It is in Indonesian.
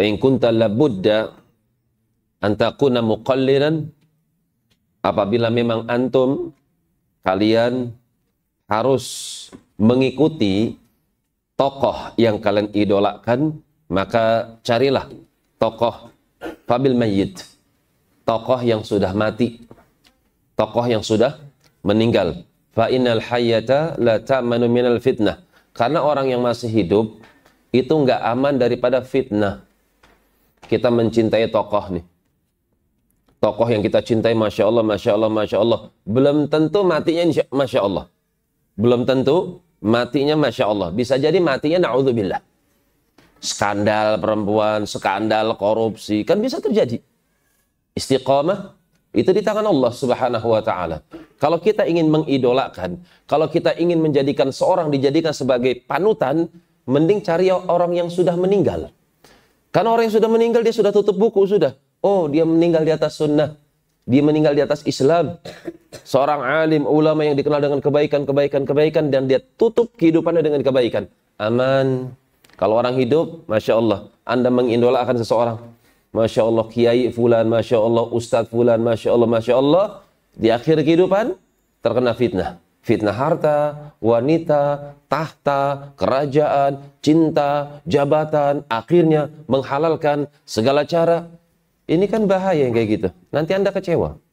Fa in kunta labudda antakuna muqallilan apabila memang antum kalian harus mengikuti tokoh yang kalian idolakan maka carilah tokoh fabil mayyit tokoh yang sudah mati tokoh yang sudah meninggal fa innal hayata la ta'manu minal fitnah karena orang yang masih hidup itu nggak aman daripada fitnah kita mencintai tokoh nih. Tokoh yang kita cintai, Masya Allah, Masya Allah, Masya Allah. Belum tentu matinya Masya Allah. Belum tentu matinya Masya Allah. Bisa jadi matinya na'udzubillah. Skandal perempuan, skandal korupsi. Kan bisa terjadi. Istiqamah itu di tangan Allah Subhanahu wa taala. Kalau kita ingin mengidolakan, kalau kita ingin menjadikan seorang dijadikan sebagai panutan, mending cari orang yang sudah meninggal. Karena orang yang sudah meninggal dia sudah tutup buku sudah. Oh, dia meninggal di atas sunnah. Dia meninggal di atas Islam. Seorang alim, ulama yang dikenal dengan kebaikan, kebaikan, kebaikan. Dan dia tutup kehidupannya dengan kebaikan. Aman. Kalau orang hidup, Masya Allah. Anda mengindolakan seseorang. Masya Allah, kiai fulan, Masya Allah, ustadz fulan, Masya Allah, Masya Allah. Di akhir kehidupan, terkena fitnah. Fitnah harta, wanita, tahta, kerajaan, cinta, jabatan, akhirnya menghalalkan segala cara. Ini kan bahaya yang kayak gitu. Nanti Anda kecewa.